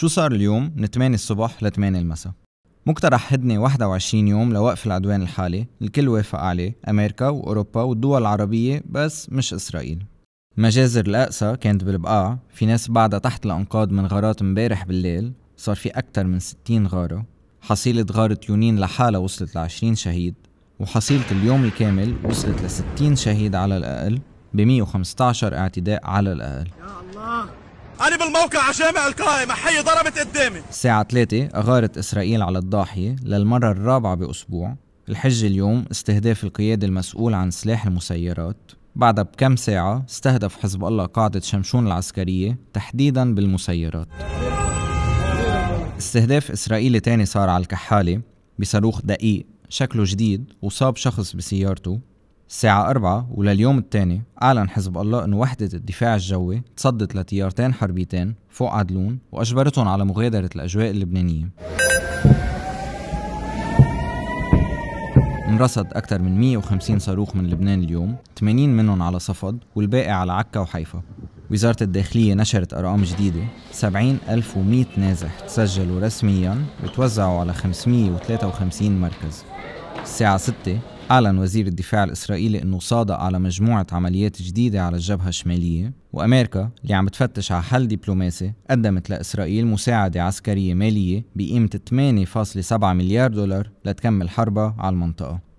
شو صار اليوم من 8 الصبح ل 8 المساء مقترح هدنة 21 يوم لوقف العدوان الحالي الكل وافق عليه أمريكا وأوروبا والدول العربية بس مش إسرائيل مجازر الأقصى كانت بالبقاع في ناس بعدها تحت الأنقاض من غارات مبارح بالليل صار في أكثر من 60 غارة حصيلة غارة يونين لحالها وصلت ل 20 شهيد وحصيلة اليوم الكامل وصلت ل 60 شهيد على الأقل ب 115 اعتداء على الأقل يا الله أنا بالموقع على جامع القائمة حي ضربت قدامي الساعة 3 أغارت إسرائيل على الضاحية للمرة الرابعة بأسبوع الحجة اليوم استهداف القيادة المسؤول عن سلاح المسيرات بعدها بكم ساعة استهدف حزب الله قاعدة شمشون العسكرية تحديدا بالمسيرات استهداف إسرائيلي تاني صار على الكحالة بصاروخ دقيق شكله جديد وصاب شخص بسيارته الساعة 4 ولليوم الثاني أعلن حزب الله أن وحدة الدفاع الجوي تصدت لتيارتين حربيتين فوق عدلون وأجبرتهم على مغادرة الأجواء اللبنانية انرصد أكثر من 150 صاروخ من لبنان اليوم 80 منهم على صفد والباقي على عكا وحيفا وزارة الداخلية نشرت أرقام جديدة 70100 نازح تسجلوا رسميا وتوزعوا على 553 مركز الساعة 6 أعلن وزير الدفاع الإسرائيلي أنه صادق على مجموعة عمليات جديدة على الجبهة الشمالية وأمريكا اللي عم تفتش على حل دبلوماسي قدمت لإسرائيل مساعدة عسكرية مالية بقيمة 8.7 مليار دولار لتكمل حربها على المنطقة